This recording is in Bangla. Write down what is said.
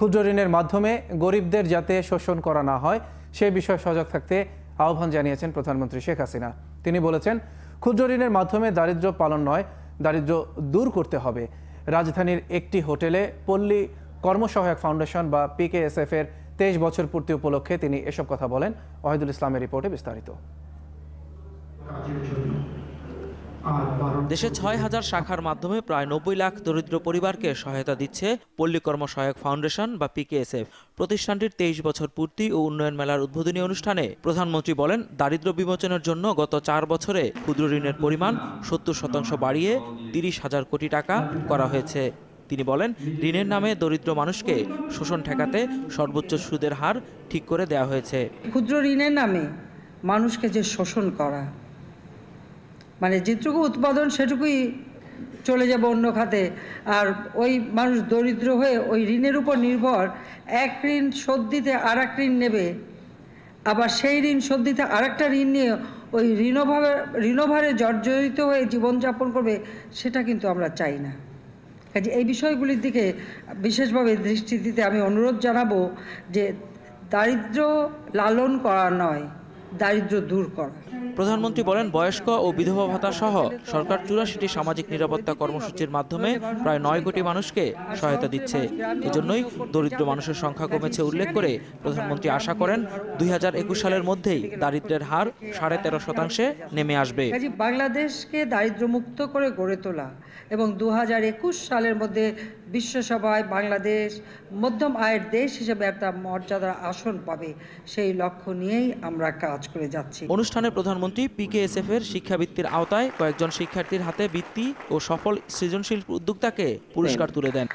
ক্ষুদ্র ঋণের মাধ্যমে গরিবদের যাতে শোষণ করা না হয় সে বিষয়ে সজাগ থাকতে আহ্বান জানিয়েছেন প্রধানমন্ত্রী শেখ হাসিনা তিনি বলেছেন ক্ষুদ্র ঋণের মাধ্যমে দারিদ্র পালন নয় দারিদ্র দূর করতে হবে রাজধানীর একটি হোটেলে পল্লী কর্মসহায়ক ফাউন্ডেশন বা পিকেএসএফ এর তেইশ বছর পূর্তি উপলক্ষে তিনি এসব কথা বলেন ওয়াহিদুল ইসলামের রিপোর্টে বিস্তারিত দেশে ছয় হাজার শাখার মাধ্যমে প্রায় নব্বই লাখ দরিদ্র পরিবারকে সহায়তা দিচ্ছে পল্লীকর্ম সহায়ক ফাউন্ডেশন বা পিকেএসএফ প্রতিষ্ঠানটির তেইশ বছর পূর্তি ও উন্নয়ন মেলার উদ্বোধনী অনুষ্ঠানে প্রধানমন্ত্রী বলেন দারিদ্র বিমোচনের জন্য গত চার বছরে ক্ষুদ্র ঋণের পরিমাণ সত্তর শতাংশ বাড়িয়ে তিরিশ হাজার কোটি টাকা করা হয়েছে তিনি বলেন ঋণের নামে দরিদ্র মানুষকে শোষণ ঠেকাতে সর্বোচ্চ সুদের হার ঠিক করে দেওয়া হয়েছে ক্ষুদ্র ঋণের নামে মানুষকে যে শোষণ করা মানে যেটুকু উৎপাদন সেটুকুই চলে যাবে অন্য খাতে আর ওই মানুষ দরিদ্র হয়ে ওই ঋণের উপর নির্ভর এক ঋণ শোধ দিতে আর এক ঋণ নেবে আবার সেই ঋণ শোধ দিতে আর একটা ঋণ নিয়ে ওই ঋণভাবে ঋণভারে জর্জরিত হয়ে জীবনযাপন করবে সেটা কিন্তু আমরা চাই না কাজে এই বিষয়গুলির দিকে বিশেষভাবে দৃষ্টি দিতে আমি অনুরোধ জানাবো যে দারিদ্র লালন করা নয় দারিদ্র দূর করা প্রধানমন্ত্রী বলেন বয়স্ক ও বিধবা ভাতা সহ সরকার চুরাশিটি সামাজিক নিরাপত্তা কর্মসূচির মাধ্যমে প্রায় নয় কোটি মানুষকে সহায়তা দিচ্ছে এজন্যই দরিদ্র মানুষের সংখ্যা কমেছে উল্লেখ করে প্রধানমন্ত্রী আশা করেন দুই সালের মধ্যেই দারিদ্রের হার সাড়ে তেরো শতাংশে নেমে আসবে বাংলাদেশকে মুক্ত করে গড়ে তোলা এবং দু সালের মধ্যে বিশ্বসভায় বাংলাদেশ মধ্যম আয়ের দেশ হিসেবে একটা মর্যাদার আসন পাবে সেই লক্ষ্য নিয়েই আমরা কাজ করে যাচ্ছি অনুষ্ঠানে প্রধানমন্ত্রী পিকেএসএফ এর শিক্ষাবৃত্তির আওতায় কয়েকজন শিক্ষার্থীর হাতে বৃত্তি ও সফল সৃজনশীল উদ্যোক্তাকে পুরস্কার তুলে দেন